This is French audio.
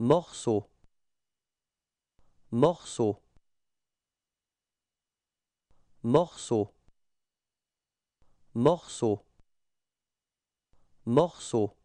morceau morceau morceau morceau morceau